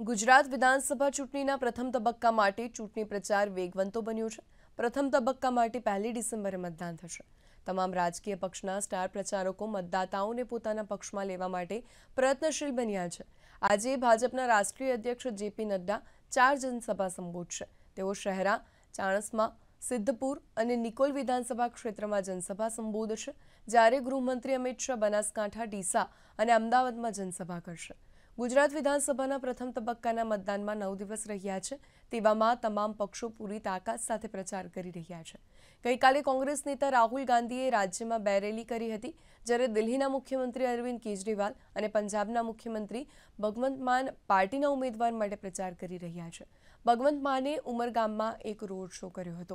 ગુજરાત વિધાનસભા ચૂંટણીના પ્રથમ તબક્કા માટે ચૂંટણી પ્રચાર વેગવંતો બન્યો છે પ્રથમ તબક્કા માટે પહેલી ડિસેમ્બરે મતદાન થશે તમામ રાજકીય પક્ષના સ્ટાર પ્રચારકો મતદાતાઓને પોતાના પક્ષમાં લેવા માટે પ્રયત્નશીલ બન્યા છે આજે ભાજપના રાષ્ટ્રીય અધ્યક્ષ જેપી નડ્ડા ચાર જનસભા સંબોધશે તેઓ શહેરા ચાણસમાં સિદ્ધપુર અને નિકોલ વિધાનસભા ક્ષેત્રમાં જનસભા સંબોધશે જ્યારે ગૃહમંત્રી અમિત શાહ બનાસકાંઠા ડીસા અને અમદાવાદમાં જનસભા કરશે ગુજરાત વિધાનસભાના પ્રથમ તબક્કાના મતદાનમાં નવ દિવસ રહ્યા છે તેવામાં તમામ પક્ષો પૂરી તાકાત સાથે પ્રચાર કરી રહ્યા છે ગઈકાલે કોંગ્રેસ નેતા રાહુલ ગાંધીએ રાજ્યમાં બે રેલી કરી હતી જ્યારે દિલ્હીના મુખ્યમંત્રી અરવિંદ કેજરીવાલ અને પંજાબના મુખ્યમંત્રી ભગવંત માન પાર્ટીના ઉમેદવાર માટે પ્રચાર કરી રહ્યા છે ભગવંત માને ઉમરગામમાં એક રોડ શો કર્યો હતો